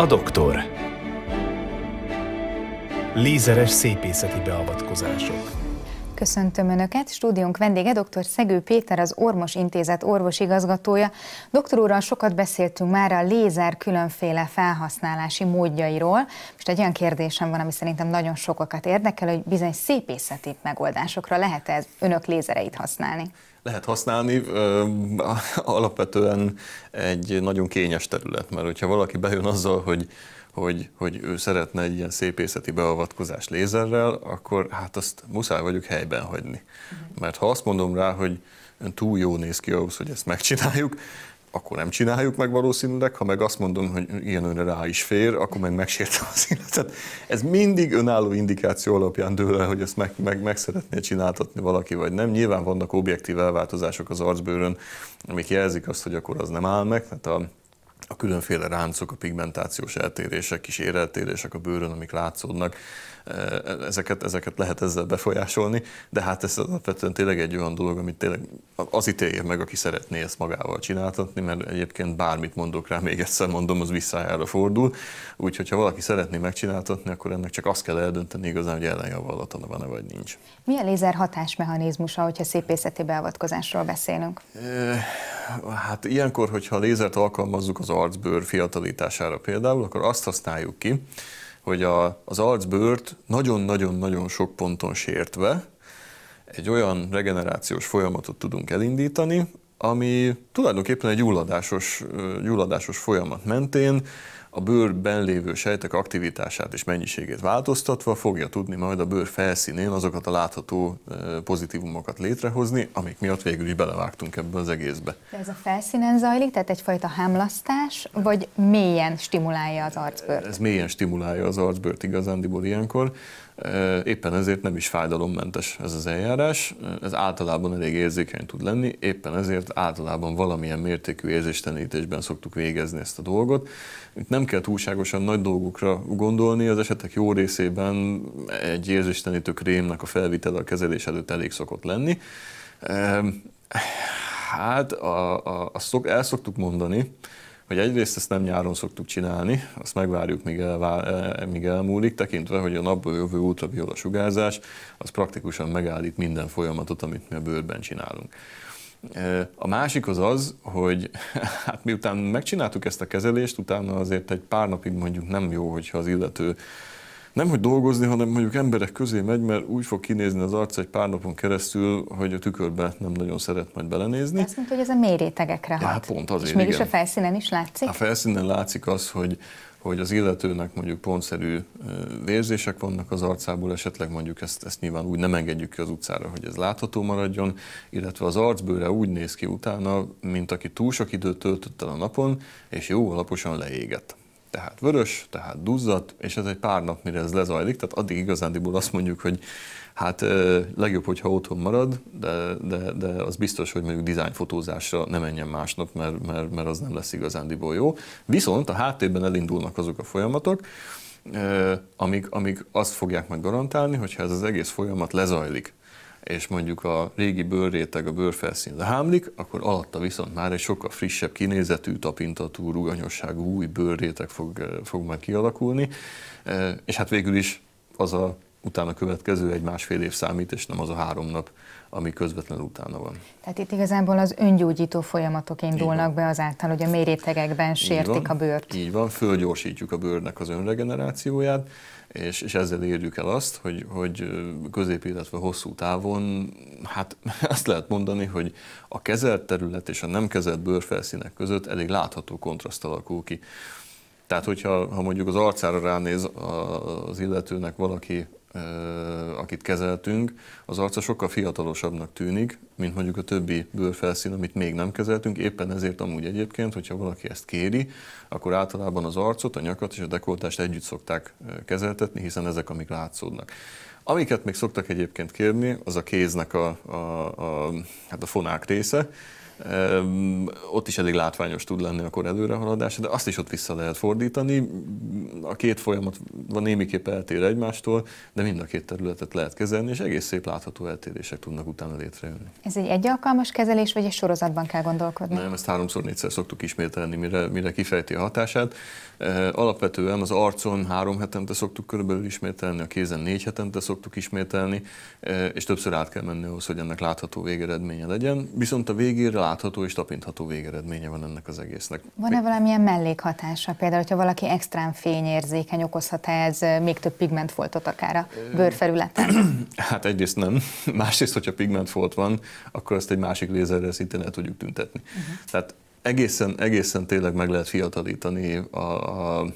A doktor. Lézeres szépészeti beavatkozások. Köszöntöm Önöket! Stúdiónk vendége dr. Szegő Péter, az Ormos Intézet orvosigazgatója. Doktor úrral sokat beszéltünk már a lézer különféle felhasználási módjairól. Most egy olyan kérdésem van, ami szerintem nagyon sokakat érdekel, hogy bizony szépészeti megoldásokra lehet -e ez önök lézereit használni? Lehet használni, alapvetően egy nagyon kényes terület, mert hogyha valaki bejön azzal, hogy hogy, hogy ő szeretne egy ilyen szépészeti beavatkozás lézerrel, akkor hát azt muszáj vagyok helyben hagyni. Mhm. Mert ha azt mondom rá, hogy túl jó néz ki ahhoz, hogy ezt megcsináljuk, akkor nem csináljuk meg valószínűleg, ha meg azt mondom, hogy ilyen önre rá is fér, akkor meg megsértem az életet. Ez mindig önálló indikáció alapján dől el, hogy ezt meg, meg, meg szeretné csináltatni valaki, vagy nem. Nyilván vannak objektív elváltozások az arcbőrön, amik jelzik azt, hogy akkor az nem áll meg, tehát a a különféle ráncok, a pigmentációs eltérések, kis éreltérések a bőrön, amik látszódnak, e, ezeket, ezeket lehet ezzel befolyásolni, de hát ez alapvetően tényleg egy olyan dolog, amit tényleg az ítélje meg, aki szeretné ezt magával csináltatni, mert egyébként bármit mondok rá, még egyszer mondom, az visszájára fordul, úgyhogy ha valaki szeretné megcsináltatni, akkor ennek csak azt kell eldönteni igazán, hogy ellenjavallata van-e vagy nincs. Milyen lézer hatásmechanizmusa, hogyha szépészeti beavatkozásról beszélünk? E, hát ilyenkor, hogyha lézert alkalmazzuk az arcbőr fiatalítására például, akkor azt használjuk ki, hogy a, az arcbőrt nagyon-nagyon-nagyon sok ponton sértve egy olyan regenerációs folyamatot tudunk elindítani, ami tulajdonképpen egy gyulladásos, gyulladásos folyamat mentén a bőrben lévő sejtek aktivitását és mennyiségét változtatva fogja tudni majd a bőr felszínén azokat a látható pozitívumokat létrehozni, amik miatt végül is belevágtunk ebbe az egészbe. De ez a felszínen zajlik, tehát egyfajta hámlasztás, vagy mélyen stimulálja az arcbőrt? Ez mélyen stimulálja az arcbőrt igazándiból ilyenkor. Éppen ezért nem is fájdalommentes ez az eljárás, ez általában elég érzékeny tud lenni, éppen ezért általában valamilyen mértékű érzéstenítésben szoktuk végezni ezt a dolgot. Itt nem kell túlságosan nagy dolgokra gondolni, az esetek jó részében egy érzéstenítő krémnek a felvitele a kezelés előtt elég szokott lenni. Hát a, a, a szok, el szoktuk mondani, hogy egyrészt ezt nem nyáron szoktuk csinálni, azt megvárjuk, míg, elvá, e, e, míg elmúlik, tekintve, hogy a napból jövő ultraviola sugárzás az praktikusan megállít minden folyamatot, amit mi a bőrben csinálunk. E, a másik az az, hogy hát miután megcsináltuk ezt a kezelést, utána azért egy pár napig mondjuk nem jó, hogyha az illető nem hogy dolgozni, hanem mondjuk emberek közé megy, mert úgy fog kinézni az arc egy pár napon keresztül, hogy a tükörbe nem nagyon szeret majd belenézni. Azt mondta, hogy ez a mély rétegekre hat. Hát pont azért, És mégis igen. a felszínen is látszik? A felszínen látszik az, hogy hogy az illetőnek mondjuk pontszerű vérzések vannak az arcából, esetleg mondjuk ezt, ezt nyilván úgy nem engedjük ki az utcára, hogy ez látható maradjon, illetve az arcbőre úgy néz ki utána, mint aki túl sok időt töltött el a napon, és jó alaposan leégett tehát vörös, tehát duzzad, és ez egy pár nap, mire ez lezajlik, tehát addig igazándiból azt mondjuk, hogy hát legjobb, hogyha otthon marad, de, de, de az biztos, hogy mondjuk dizájnfotózásra ne menjen másnap, mert, mert, mert az nem lesz igazándiból jó. Viszont a háttérben elindulnak azok a folyamatok, amik, amik azt fogják meg garantálni, hogyha ez az egész folyamat lezajlik, és mondjuk a régi bőrréteg, a bőrfelszín lehámlik, akkor alatta viszont már egy sokkal frissebb kinézetű, tapintatú, ruganyosságú új bőrréteg fog, eh, fog már kialakulni, eh, és hát végül is az a utána következő egy másfél év számít, és nem az a három nap, ami közvetlenül utána van. Tehát itt igazából az öngyógyító folyamatok indulnak be azáltal, hogy a mérétegekben sértik a bőrt. Így van, fölgyorsítjuk a bőrnek az önregenerációját, és, és ezzel érjük el azt, hogy, hogy közép, illetve hosszú távon, hát azt lehet mondani, hogy a kezelt terület és a nem kezelt bőrfelszínek között elég látható kontraszt alakul ki. Tehát, hogyha ha mondjuk az arcára ránéz az illetőnek valaki akit kezeltünk, az arca sokkal fiatalosabbnak tűnik, mint mondjuk a többi bőrfelszín, amit még nem kezeltünk. Éppen ezért amúgy egyébként, hogyha valaki ezt kéri, akkor általában az arcot, a nyakat és a dekoltást együtt szokták kezeltetni, hiszen ezek, amik látszódnak. Amiket még szoktak egyébként kérni, az a kéznek a, a, a, hát a fonák része, ott is elég látványos tud lenni a kor előrehaladása, de azt is ott vissza lehet fordítani. A két folyamat van némiképp eltér egymástól, de mind a két területet lehet kezelni, és egész szép látható eltérések tudnak utána létrejönni. Ez egy egy alkalmas kezelés, vagy egy sorozatban kell gondolkodni? Nem, ezt háromszor, négyszer szoktuk ismételni, mire, mire kifejti a hatását. Alapvetően az arcon három hetente szoktuk körülbelül ismételni, a kézen négy hetente szoktuk ismételni, és többször át kell menni ahhoz, hogy ennek látható végeredménye legyen. Viszont a végére látható és tapintható végeredménye van ennek az egésznek. Van-e valamilyen mellékhatása? Például, hogyha valaki extrém fényérzékeny, okozhat -e ez még több pigmentfoltot akár a bőrfelületen? Hát egyrészt nem. Másrészt, hogyha pigmentfolt van, akkor ezt egy másik lézerrel szintén el tudjuk tüntetni. Uh-huh. Tehát egészen, egészen tényleg meg lehet fiatalítani a, a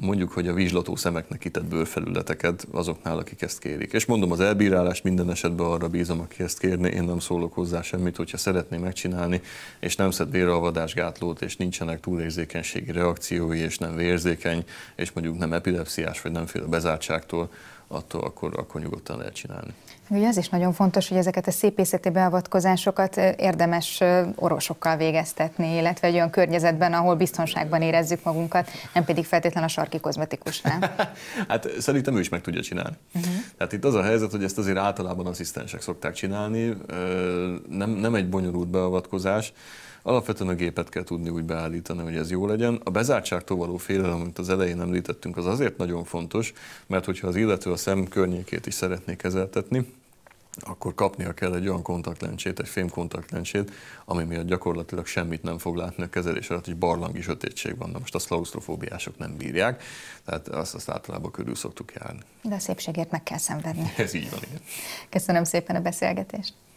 mondjuk, hogy a vizslató szemeknek kitett bőrfelületeket azoknál, akik ezt kérik. És mondom, az elbírálás minden esetben arra bízom, aki ezt kérni, én nem szólok hozzá semmit, hogyha szeretné megcsinálni, és nem szed véralvadásgátlót, és nincsenek túlérzékenységi reakciói, és nem vérzékeny, és mondjuk nem epilepsziás, vagy nem a bezártságtól, attól akkor, akkor nyugodtan lehet csinálni. Ugye az is nagyon fontos, hogy ezeket a szépészeti beavatkozásokat érdemes orvosokkal végeztetni, illetve egy olyan környezetben, ahol biztonságban érezzük magunkat, nem pedig feltétlen a sarki kozmetikusnál. hát szerintem ő is meg tudja csinálni. Uh-huh. Tehát itt az a helyzet, hogy ezt azért általában asszisztensek szokták csinálni, nem, nem egy bonyolult beavatkozás, Alapvetően a gépet kell tudni úgy beállítani, hogy ez jó legyen. A bezártságtól való félelem, amit az elején említettünk, az azért nagyon fontos, mert hogyha az illető a szem környékét is szeretné kezeltetni, akkor kapnia kell egy olyan kontaktlencsét, egy fémkontaktlencsét, ami miatt gyakorlatilag semmit nem fog látni a kezelés alatt, egy barlangi sötétség van. Na most a klaustrofóbiások nem bírják, tehát azt, azt általában körül szoktuk járni. De a szépségért meg kell szenvedni. Ez így van, igen. Köszönöm szépen a beszélgetést.